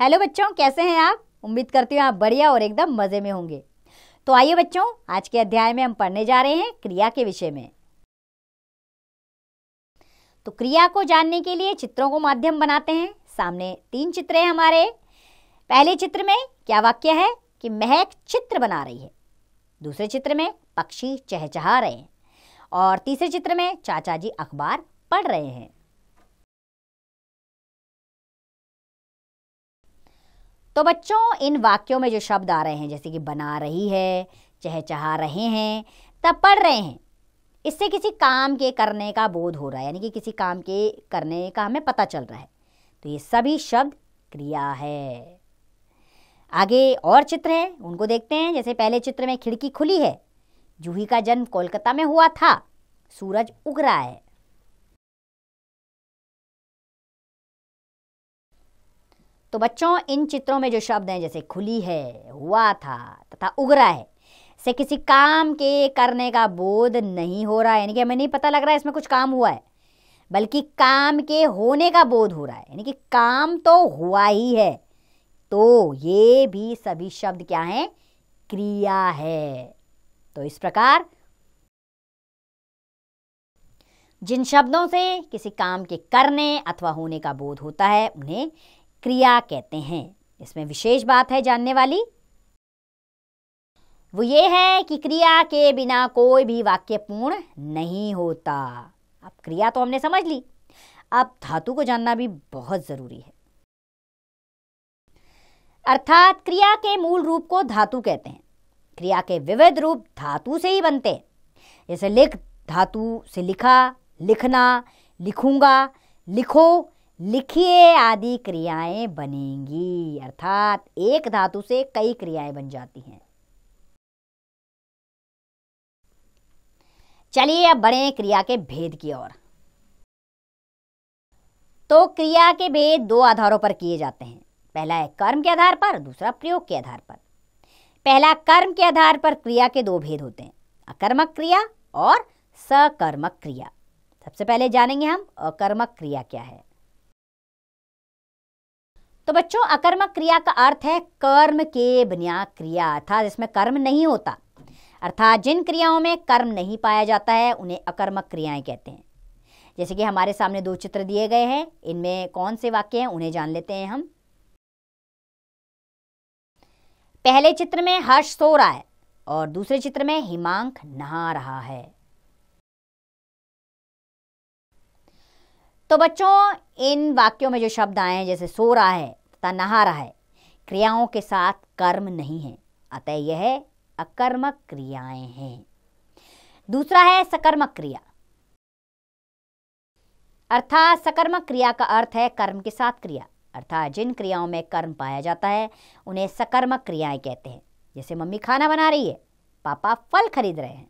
hello बच्चों कैसे हैं आप उम्मीद करती हूँ आप बढ़िया और एकदम मज़े में होंगे तो आइए बच्चों आज के अध्याय में हम पढ़ने जा रहे हैं क्रिया के विषय में तो क्रिया को जानने के लिए चित्रों को माध्यम बनाते हैं सामने तीन चित्र हैं हमारे पहले चित्र में क्या वाक्य है कि महक चित्र बना रही है दूसरे चित्र में पक्षी चहचहा रहे हैं और तीसरे चित्र में चाचा जी अखबार पढ़ रहे हैं तो बच्चों इन वाक्यों में जो शब्द आ रहे हैं जैसे कि बना रही है चहचहा रहे हैं तब पढ़ रहे हैं इससे किसी काम के करने का बोध हो रहा है यानी कि किसी काम के करने का हमें पता चल रहा है तो ये सभी शब्द क्रिया है आगे और चित्र हैं उनको देखते हैं जैसे पहले चित्र में खिड़की खुली है जूही का जन्म कोलकाता में हुआ था सूरज उग रहा है तो बच्चों इन चित्रों में जो शब्द हैं जैसे खुली है हुआ था तथा उगरा है से किसी काम के करने का बोध नहीं हो रहा है यानी कि हमें नहीं पता लग रहा है इसमें कुछ काम हुआ है बल्कि काम के होने का बोध हो रहा है यानी कि काम तो हुआ ही है तो ये भी सभी शब्द क्या हैं क्रिया है तो इस प्रकार जिन शब्दों से किसी काम के करने अथवा होने का बोध होता है उन्हें क्रिया कहते हैं इसमें विशेष बात है जानने वाली वो ये है कि क्रिया के बिना कोई भी वाक्य पूर्ण नहीं होता अब क्रिया तो हमने समझ ली अब धातु को जानना भी बहुत जरूरी है अर्थात क्रिया के मूल रूप को धातु कहते हैं क्रिया के विविध रूप धातु से ही बनते हैं जैसे लिख धातु से लिखा लिखना लिखूंगा लिखो लिखिए आदि क्रियाएं बनेंगी अर्थात एक धातु से कई क्रियाएं बन जाती हैं चलिए अब बढ़े क्रिया के भेद की ओर तो क्रिया के भेद दो आधारों पर किए जाते हैं पहला है कर्म के आधार पर दूसरा प्रयोग के आधार पर पहला कर्म के आधार पर क्रिया के दो भेद होते हैं अकर्मक क्रिया और सकर्मक क्रिया सबसे पहले जानेंगे हम अकर्मक क्रिया क्या है तो बच्चों अकर्मक क्रिया का अर्थ है कर्म के बिना क्रिया अर्थात इसमें कर्म नहीं होता अर्थात जिन क्रियाओं में कर्म नहीं पाया जाता है उन्हें अकर्मक क्रियाएं कहते हैं जैसे कि हमारे सामने दो चित्र दिए गए हैं इनमें कौन से वाक्य हैं उन्हें जान लेते हैं हम पहले चित्र में हर्ष सो रहा है और दूसरे चित्र में हिमांक नहा रहा है तो बच्चों इन वाक्यों में जो शब्द आए हैं जैसे सो रहा है तथा नहारा है क्रियाओं के साथ कर्म नहीं है अतः यह अकर्मक क्रियाएं हैं दूसरा है सकर्मक क्रिया अर्थात सकर्मक क्रिया का अर्थ है कर्म के साथ क्रिया अर्थात जिन क्रियाओं में कर्म पाया जाता है उन्हें सकर्मक क्रियाएं कहते हैं जैसे मम्मी खाना बना रही है पापा फल खरीद रहे हैं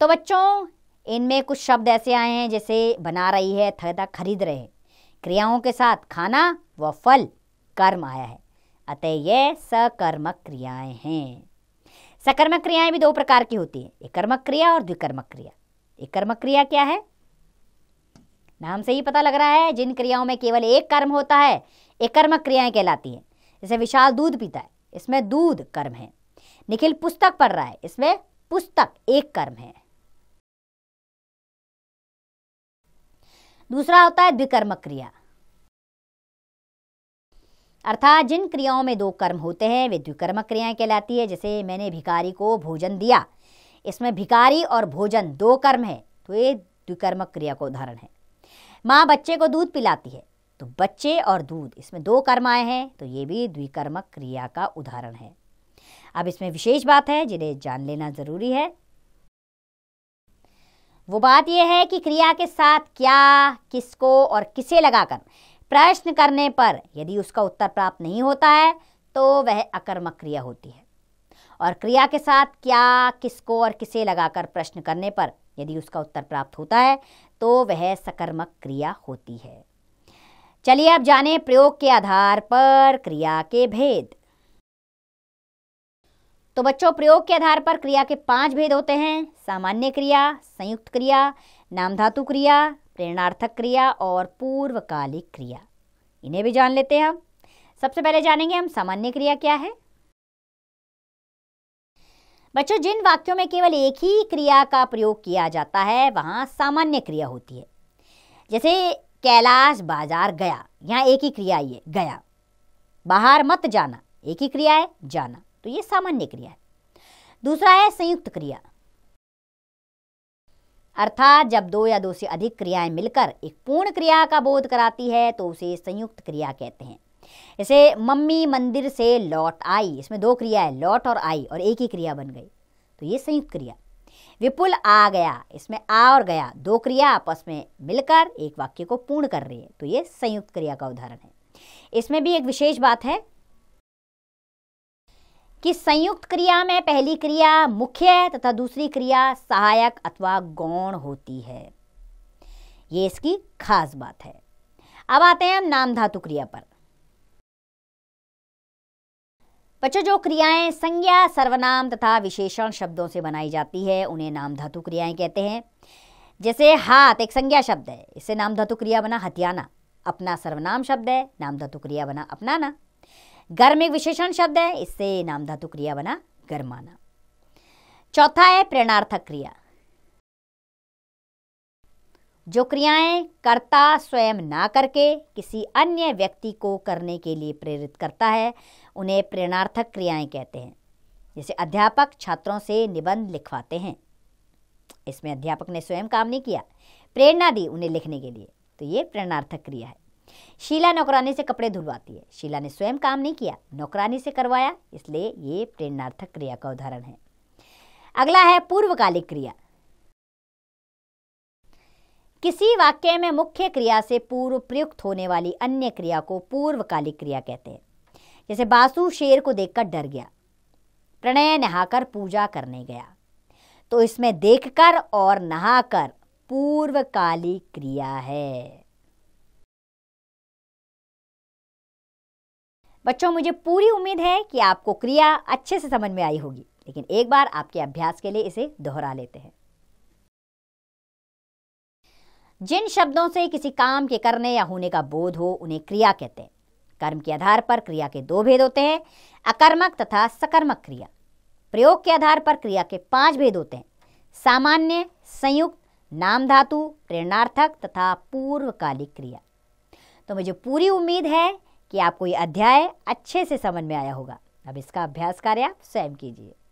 तो बच्चों इनमें कुछ शब्द ऐसे आए हैं जैसे बना रही है थदा खरीद रहे हैं क्रियाओं के साथ खाना व फल कर्म आया है अतः ये सकर्मक क्रियाएं हैं सकर्मक क्रियाएं भी दो प्रकार की होती हैं एक कर्मक क्रिया और द्विकर्मक क्रिया एक कर्मक क्रिया क्या है नाम से ही पता लग रहा है जिन क्रियाओं में केवल एक कर्म होता है एक कर्मक क्रियाएं कहलाती हैं जैसे विशाल दूध पीता है इसमें दूध कर्म है निखिल पुस्तक पढ़ रहा है इसमें पुस्तक एक कर्म है दूसरा होता है द्विकर्मक क्रिया अर्थात जिन क्रियाओं में दो कर्म होते हैं वे द्विकर्मक क्रियाएं कहलाती है जैसे मैंने भिकारी को भोजन दिया इसमें भिकारी और भोजन दो कर्म है तो ये द्विकर्मक क्रिया का उदाहरण है माँ बच्चे को दूध पिलाती है तो बच्चे और दूध इसमें दो कर्म आए हैं तो ये भी द्विकर्मक क्रिया का उदाहरण है अब इसमें विशेष बात है जिन्हें जान लेना ज़रूरी है वो बात यह है कि क्रिया के साथ क्या किसको और किसे लगाकर प्रश्न करने पर यदि उसका उत्तर प्राप्त नहीं होता है तो वह अकर्मक क्रिया होती है और क्रिया के साथ क्या किसको और किसे लगाकर प्रश्न करने पर यदि उसका उत्तर प्राप्त होता है तो वह सकर्मक क्रिया होती है चलिए अब जाने प्रयोग के आधार पर क्रिया के भेद तो बच्चों प्रयोग के आधार पर क्रिया के पांच भेद होते हैं सामान्य क्रिया संयुक्त क्रिया नामधातु क्रिया प्रेरणार्थक क्रिया और पूर्वकालिक क्रिया इन्हें भी जान लेते हैं हम सबसे पहले जानेंगे हम सामान्य क्रिया क्या है बच्चों जिन वाक्यों में केवल एक ही क्रिया का प्रयोग किया जाता है वहाँ सामान्य क्रिया होती है जैसे कैलाश बाजार गया यहाँ एक ही क्रिया आई है गया बाहर मत जाना एक ही क्रिया है जाना तो ये सामान्य क्रिया है दूसरा है संयुक्त क्रिया अर्थात जब दो या दो से अधिक क्रियाएं मिलकर एक पूर्ण क्रिया का बोध कराती है तो उसे संयुक्त क्रिया कहते हैं जैसे मम्मी मंदिर से लौट आई इसमें दो क्रिया है लौट और आई और एक ही क्रिया बन गई तो ये संयुक्त क्रिया विपुल आ गया इसमें आ और गया दो क्रिया आपस में मिलकर एक वाक्य को पूर्ण कर रही है तो ये संयुक्त क्रिया का उदाहरण है इसमें भी एक विशेष बात है कि संयुक्त क्रिया में पहली क्रिया मुख्य तथा दूसरी क्रिया सहायक अथवा गौण होती है ये इसकी खास बात है अब आते हैं हम नाम धातु क्रिया पर बच्चों जो क्रियाएं संज्ञा सर्वनाम तथा विशेषण शब्दों से बनाई जाती है उन्हें नाम धातु क्रियाएं कहते हैं जैसे हाथ एक संज्ञा शब्द है इससे नाम धातु क्रिया बना हथियाना अपना सर्वनाम शब्द है नाम धातु क्रिया बना अपनाना गर्म एक विशेषण शब्द है इससे नाम धातु क्रिया बना गर्माना चौथा है प्रेरणार्थक क्रिया जो क्रियाएं कर्ता स्वयं ना करके किसी अन्य व्यक्ति को करने के लिए प्रेरित करता है उन्हें प्रेरणार्थक क्रियाएं कहते हैं जैसे अध्यापक छात्रों से निबंध लिखवाते हैं इसमें अध्यापक ने स्वयं काम नहीं किया प्रेरणा दी उन्हें लिखने के लिए तो ये प्रेरणार्थक क्रिया है शीला नौकरानी से कपड़े धुलवाती है शीला ने स्वयं काम नहीं किया नौकरानी से करवाया इसलिए ये प्रेरणार्थक क्रिया का उदाहरण है अगला है पूर्वकालिक क्रिया किसी वाक्य में मुख्य क्रिया से पूर्व प्रयुक्त होने वाली अन्य क्रिया को पूर्वकालिक क्रिया कहते हैं जैसे बासु शेर को देखकर डर गया प्रणय नहाकर पूजा करने गया तो इसमें देखकर और नहाकर पूर्वकालिक क्रिया है बच्चों मुझे पूरी उम्मीद है कि आपको क्रिया अच्छे से समझ में आई होगी लेकिन एक बार आपके अभ्यास के लिए इसे दोहरा लेते हैं जिन शब्दों से किसी काम के करने या होने का बोध हो उन्हें क्रिया कहते हैं कर्म के आधार पर क्रिया के दो भेद होते हैं अकर्मक तथा सकर्मक क्रिया प्रयोग के आधार पर क्रिया के पांच भेद होते हैं सामान्य संयुक्त नाम धातु प्रेरणार्थक तथा पूर्वकालिक क्रिया तो मुझे पूरी उम्मीद है कि आपको ये अध्याय अच्छे से समझ में आया होगा अब इसका अभ्यास कार्य आप स्वयं कीजिए